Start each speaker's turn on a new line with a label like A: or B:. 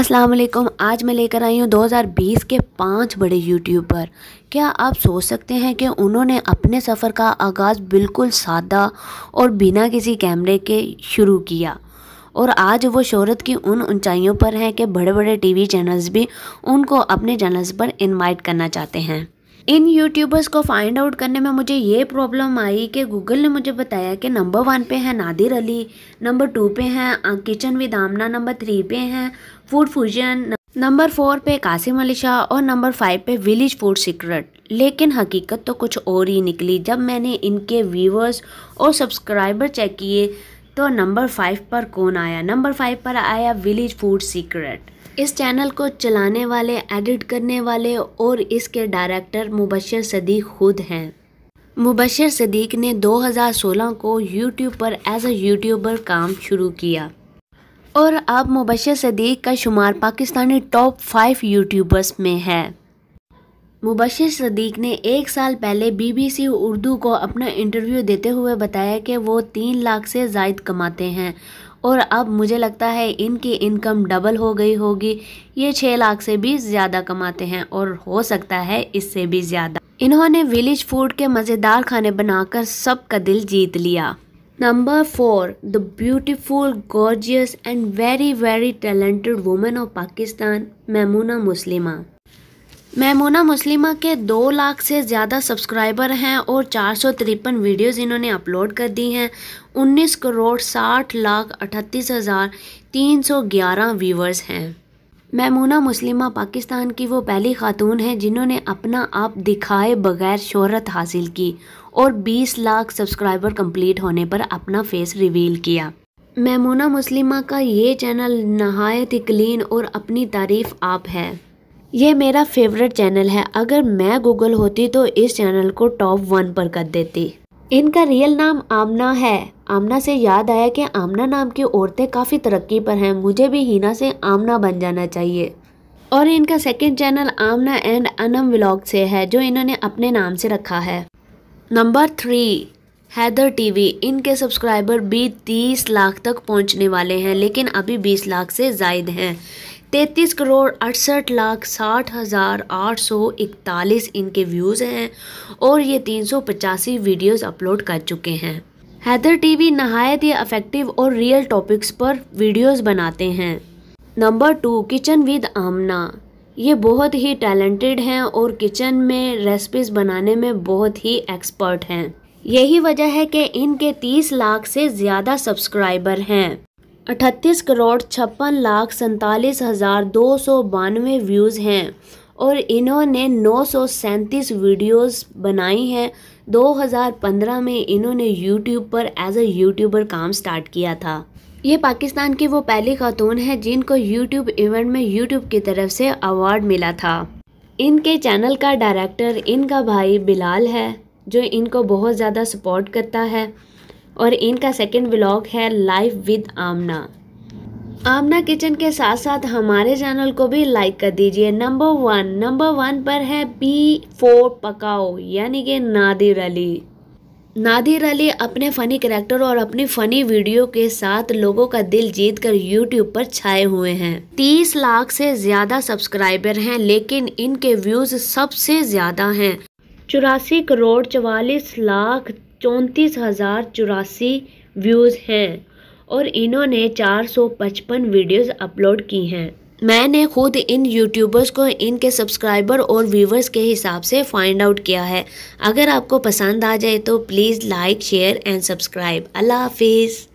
A: वालेकुम आज मैं लेकर आई हूँ 2020 के पांच बड़े यूट्यूबर क्या आप सोच सकते हैं कि उन्होंने अपने सफ़र का आगाज़ बिल्कुल सादा और बिना किसी कैमरे के शुरू किया और आज वो शोहरत की उन ऊंचाइयों पर हैं कि बड़े बड़े टीवी चैनल्स भी उनको अपने चैनल्स पर इनवाइट करना चाहते हैं इन यूट्यूबर्स को फाइंड आउट करने में मुझे ये प्रॉब्लम आई कि गूगल ने मुझे बताया कि नंबर वन पे है नादिर अली नंबर टू पे हैं kitchen with Amna number three पे हैं फूड फ्यूजन नंबर फोर पे कासिम अली शाह और नंबर फाइव पे विलेज फूड सीक्रेट लेकिन हकीकत तो कुछ और ही निकली जब मैंने इनके व्यूवर्स और सब्सक्राइबर चेक किए तो नंबर फाइव पर कौन आया नंबर फाइव पर आया विलेज फूड सीक्रेट इस चैनल को चलाने वाले एडिट करने वाले और इसके डायरेक्टर मुबशर सदीक खुद हैं मुबशर सदीक ने 2016 को यूट्यूब पर एज अ यूट्यूबर काम शुरू किया और अब मुबशर सदीक का शुमार पाकिस्तानी टॉप फाइव यूट्यूबर्स में है मुबशर सदीक ने एक साल पहले बीबीसी उर्दू को अपना इंटरव्यू देते हुए बताया कि वो तीन लाख से जायद कमाते हैं और अब मुझे लगता है इनकी इनकम डबल हो गई होगी ये छः लाख से भी ज़्यादा कमाते हैं और हो सकता है इससे भी ज़्यादा इन्होंने विलेज फूड के मज़ेदार खाने बनाकर सबका दिल जीत लिया number four the beautiful gorgeous and very very talented women of Pakistan Maimoona Muslima Maimona Muslima के दो लाख से ज़्यादा सब्सक्राइबर हैं और चार सौ तिरपन वीडियोज़ इन्होंने अपलोड कर दी हैं उन्नीस करोड़ साठ लाख अठतीस हज़ार तीन सौ ग्यारह व्यूवर्स हैं मैमूना मुस्लिमा पाकिस्तान की वो पहली खातून है जिन्होंने अपना आप दिखाए बगैर शोहरत हासिल की और 20 लाख सब्सक्राइबर कंप्लीट होने पर अपना फेस रिवील किया मैमूना मुस्लिमा का ये चैनल नहायत ही क्लीन और अपनी तारीफ़ आप है ये मेरा फेवरेट चैनल है अगर मैं गूगल होती तो इस चैनल को टॉप वन पर कर देती इनका रियल नाम आमना है आमना से याद आया कि आमना नाम की औरतें काफ़ी तरक्की पर हैं मुझे भी हीना से आमना बन जाना चाहिए और इनका second channel Amna and Anam vlog से है जो इन्होंने अपने नाम से रखा है नंबर थ्री हैदर टीवी इनके सब्सक्राइबर भी तीस लाख तक पहुंचने वाले हैं लेकिन अभी बीस लाख से जायद हैं तैतीस करोड़ अड़सठ लाख साठ हज़ार आठ सौ इकतालीस इनके व्यूज़ हैं और ये तीन सौ पचासी वीडियोज़ अपलोड कर चुके हैं हैदर टीवी नहायत ही अफेक्टिव और रियल टॉपिक्स पर वीडियोस बनाते हैं number two kitchen with Amna ये बहुत ही टैलेंटेड हैं और किचन में रेसिपीज़ बनाने में बहुत ही एक्सपर्ट हैं यही वजह है कि इनके 30 लाख से ज़्यादा सब्सक्राइबर हैं अठतीस करोड़ छप्पन लाख सैंतालीस हज़ार दो सौ बानवे व्यूज़ हैं और इन्होंने नौ सौ सैंतीस वीडियोज़ बनाई हैं 2015 में इन्होंने यूट्यूब पर एज अ यूट्यूबर काम स्टार्ट किया था ये पाकिस्तान की वो पहली खातून है जिनको यूट्यूब इवेंट में यूट्यूब की तरफ से अवार्ड मिला था इनके चैनल का डायरेक्टर इनका भाई बिलाल है जो इनको बहुत ज़्यादा सपोर्ट करता है और इनका सेकंड व्लॉग है life with Amna Amna kitchen के साथ साथ हमारे चैनल को भी लाइक कर दीजिए नंबर वन नंबर वन पर है बी फोर पकाओ यानी कि नादिर अली नादिर अली अपने फ़नी करेक्टर और अपनी फ़नी वीडियो के साथ लोगों का दिल जीत कर यूट्यूब पर छाए हुए हैं तीस लाख से ज़्यादा सब्सक्राइबर हैं लेकिन इनके व्यूज़ सबसे ज़्यादा हैं चौरासी करोड़ चवालीस लाख चौंतीस हज़ार चौरासी व्यूज़ हैं और इन्होंने 455 वीडियोस अपलोड की हैं मैंने खुद इन यूट्यूबर्स को इनके सब्सक्राइबर और व्यूवर्स के हिसाब से फाइंड आउट किया है अगर आपको पसंद आ जाए तो please like share and subscribe अल्लाह हाफिज़